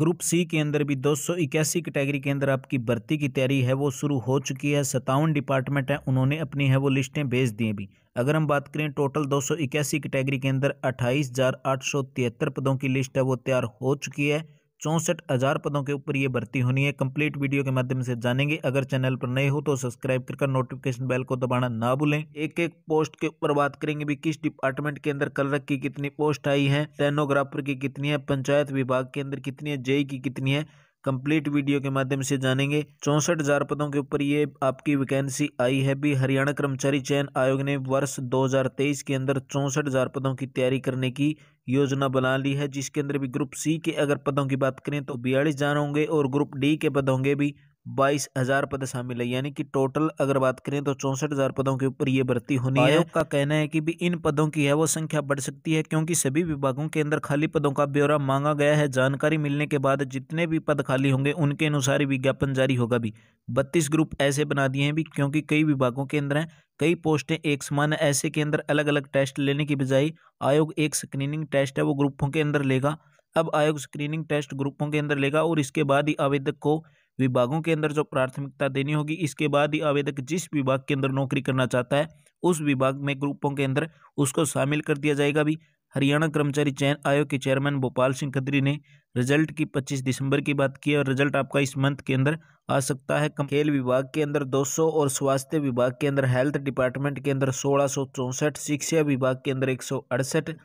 group C के अंदर भी दो सौ इक्यासी कैटेगरी के अंदर आपकी भर्ती की तैयारी है वो शुरू हो चुकी है सतावन डिपार्टमेंट हैं उन्होंने अपनी है वो लिस्टें भेज दी भी अगर हम बात करें टोटल दो सौ इक्यासी कैटेगरी के अंदर अट्ठाईस हज़ार आठ सौ तिहत्तर पदों की लिस्ट है वो तैयार हो चुकी है चौंसठ हज़ार पदों के ऊपर ये भर्ती होनी है कंप्लीट वीडियो के माध्यम से जानेंगे अगर चैनल पर नए हो तो सब्सक्राइब कर नोटिफिकेशन बेल को दबाना ना भूलें एक एक पोस्ट के ऊपर बात करेंगे भी किस डिपार्टमेंट के अंदर कलरक की कितनी पोस्ट आई है टेनोग्राफर की कितनी है पंचायत विभाग के अंदर कितनी है जेई की कितनी है कंप्लीट वीडियो के माध्यम से जानेंगे चौंसठ हजार पदों के ऊपर ये आपकी वैकेंसी आई है भी हरियाणा कर्मचारी चयन आयोग ने वर्ष 2023 के अंदर चौंसठ हजार पदों की तैयारी करने की योजना बना ली है जिसके अंदर भी ग्रुप सी के अगर पदों की बात करें तो बयालीस हजार होंगे और ग्रुप डी के पद होंगे भी बाईस हजार पद शामिल है यानी कि टोटल अगर बात करें तो चौंसठ हजार पदों के ऊपर ये भर्ती होनी है आयोग का कहना है कि भी इन पदों की है वो संख्या बढ़ सकती है क्योंकि सभी विभागों के अंदर खाली पदों का ब्यौरा मांगा गया है जानकारी मिलने के बाद जितने भी पद खाली होंगे उनके अनुसार ही विज्ञापन जारी होगा भी बत्तीस ग्रुप ऐसे बना दिए हैं भी क्योंकि कई विभागों के अंदर हैं कई पोस्टें एक समान ऐसे के अंदर अलग अलग टेस्ट लेने की बजाय आयोग एक स्क्रीनिंग टेस्ट है वो ग्रुपों के अंदर लेगा अब आयोग स्क्रीनिंग टेस्ट ग्रुपों के अंदर लेगा और इसके बाद ही आवेदक को विभागों के अंदर जो प्राथमिकता देनी होगी इसके बाद ही आवेदक जिस विभाग के अंदर नौकरी करना चाहता है उस विभाग में ग्रुपों के अंदर उसको शामिल कर दिया जाएगा भी हरियाणा कर्मचारी चयन आयोग के चेयरमैन भोपाल सिंह खत्री ने रिजल्ट की 25 दिसंबर की बात की और रिजल्ट आपका इस मंथ के अंदर आ सकता है खेल विभाग के अंदर 200 और स्वास्थ्य विभाग के अंदर हेल्थ डिपार्टमेंट के अंदर सोलह शिक्षा विभाग के अंदर एक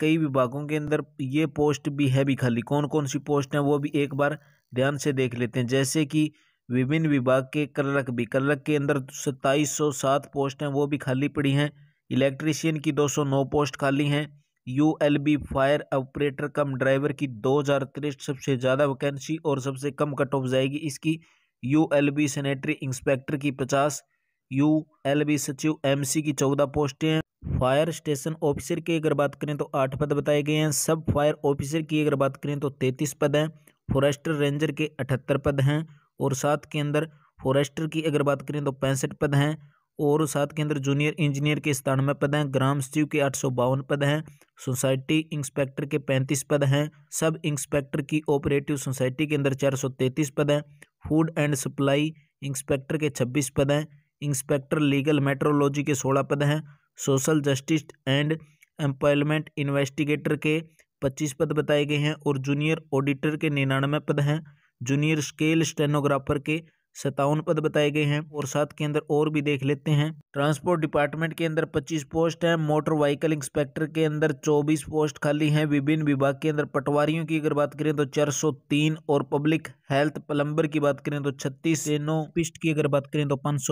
कई विभागों के अंदर ये पोस्ट भी है भी खाली कौन कौन सी पोस्ट है वो भी एक बार ध्यान से देख लेते हैं जैसे कि विभिन्न विभाग के कलरक भी कलरक के अंदर सत्ताईस सौ सात पोस्ट हैं वो भी खाली पड़ी हैं इलेक्ट्रीशियन की दो सौ नौ पोस्ट खाली हैं U L B fire operator cum driver की दो हज़ार तिरसठ सबसे ज़्यादा वैकेंसी और सबसे कम कट ऑफ जाएगी इसकी U L B sanitary inspector की पचास यू एल बी सचिव एम सी की चौदह पोस्टें हैं फायर स्टेशन ऑफिसर की अगर बात करें तो आठ पद बताए गए हैं सब फायर ऑफिसर की अगर बात करें तो तैंतीस पद हैं फॉरेस्टर रेंजर के अठहत्तर पद हैं और सात के अंदर फॉरेस्टर की अगर बात करें तो पैंसठ पद हैं और साथ के अंदर जूनियर इंजीनियर के सतानवे पद हैं ग्राम सचिव के आठ सौ बावन पद हैं सोसाइटी इंस्पेक्टर के पैंतीस पद हैं सब इंस्पेक्टर की ऑपरेटिव सोसाइटी के अंदर चार सौ तैंतीस पद हैं फूड एंड सप्लाई इंस्पेक्टर के छब्बीस पद हैं इंस्पेक्टर लीगल मेट्रोलॉजी के सोलह पद हैं social justice and employment investigator के पच्चीस पद बताए गए हैं और जूनियर ऑडिटर के निन्यानवे पद हैं जूनियर स्केल स्टेनोग्राफर के सत्तावन पद बताए गए हैं और साथ के अंदर और भी देख लेते हैं ट्रांसपोर्ट डिपार्टमेंट के अंदर 25 पोस्ट हैं मोटर व्हीकल इंस्पेक्टर के अंदर 24 पोस्ट खाली हैं विभिन्न विभाग के अंदर पटवारियों की अगर बात करें तो 403 और पब्लिक हेल्थ प्लम्बर की बात करें तो छत्तीस सेनो नौ पिस्ट की अगर बात करें तो पाँच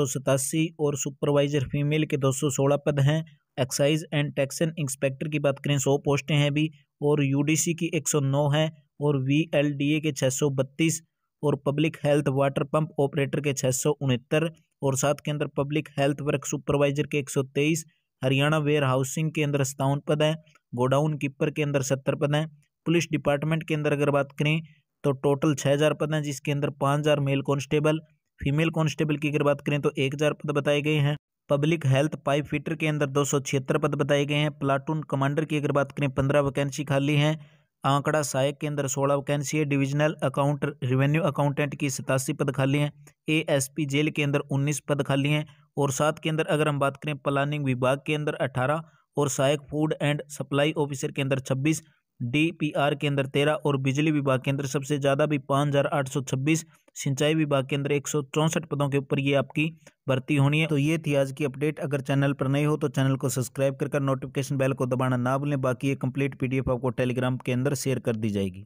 और सुपरवाइजर फीमेल के दो पद हैं एक्साइज एंड टैक्सन इंस्पेक्टर की बात करें सौ पोस्टें हैं भी और यूडीसी की 109 है और वीएलडीए के 632 और public health water pump operator के छः और साथ के अंदर पब्लिक हेल्थ वर्क सुपरवाइजर के 123 हरियाणा वेयर हाउसिंग के अंदर सत्तावन पद हैं गोडाउन कीपर के अंदर सत्तर पद हैं पुलिस डिपार्टमेंट के अंदर अगर बात करें तो टोटल छः हज़ार पद हैं जिसके अंदर पाँच हज़ार मेल कांस्टेबल फीमेल कांस्टेबल की अगर बात करें तो एक हज़ार पद बताए गए हैं पब्लिक हेल्थ पाइप फिटर के अंदर दो पद बताए गए हैं प्लाटून कमांडर की अगर बात करें पंद्रह वैकेंसी खाली हैं आंकड़ा सहायक के अंदर सोलह वैकेंसी है डिविजनल अकाउंट रेवेन्यू अकाउंटेंट की सतासी पद खाली हैं एएसपी जेल के अंदर उन्नीस पद खाली हैं और सात के अंदर अगर हम बात करें प्लानिंग विभाग के अंदर अठारह और सहायक फूड एंड सप्लाई ऑफिसर के अंदर छब्बीस डीपीआर के अंदर तेरह और बिजली विभाग के अंदर सबसे ज़्यादा भी पाँच हज़ार आठ सौ छब्बीस सिंचाई विभाग के अंदर एक पदों के ऊपर ये आपकी भर्ती होनी है तो ये थी आज की अपडेट अगर चैनल पर नए हो तो चैनल को सब्सक्राइब कर नोटिफिकेशन बेल को दबाना ना भूलें बाकी ये कंप्लीट पीडीएफ आपको टेलीग्राम के अंदर शेयर कर दी जाएगी